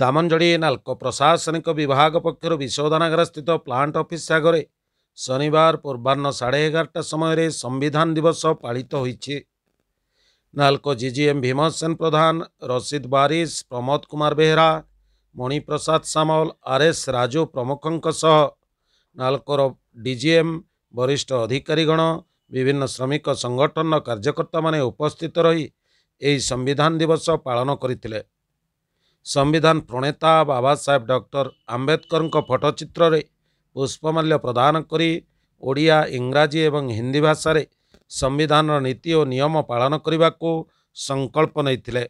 ଦାମଞ୍ଜଳି ନାଲକୋ ପ୍ରଶାସନିକ ବିଭାଗ ପକ୍ଷରୁ ବିଶୋଧନାଗାରସ୍ଥିତ ପ୍ଲାଣ୍ଟ ଅଫିସ୍ ଆଗରେ ଶନିବାର ପୂର୍ବାହ୍ନ ସାଢ଼େ ଏଗାରଟା ସମୟରେ ସମ୍ବିଧାନ ଦିବସ ପାଳିତ ହୋଇଛି NALCO GGM Bhimsen Pradhan Rashid Barish Pramod Kumar Behera Maniprasad Samal R S Raju ପ୍ରମୁଖଙ୍କ ସହ ନାଲକୋର ଏମ୍ ବରିଷ୍ଠ ଅଧିକାରୀଗଣ ବିଭିନ୍ନ ଶ୍ରମିକ ସଂଗଠନର କାର୍ଯ୍ୟକର୍ତ୍ତାମାନେ ଉପସ୍ଥିତ ରହି ଏହି ସମ୍ବିଧାନ ଦିବସ ପାଳନ କରିଥିଲେ ସମ୍ବିଧାନ ପ୍ରଣେତା ବାବା ସାହେବ ଡକ୍ଟର ଆମ୍ବେଦକରଙ୍କ ଫଟୋଚିତ୍ରରେ ପୁଷ୍ପମାଲ୍ୟ ପ୍ରଦାନ କରି ଓଡ଼ିଆ ଇଂରାଜୀ ଏବଂ ହିନ୍ଦୀ ଭାଷାରେ ସମ୍ବିଧାନର ନୀତି ଓ ନିୟମ ପାଳନ କରିବାକୁ ସଂକଳ୍ପ ନେଇଥିଲେ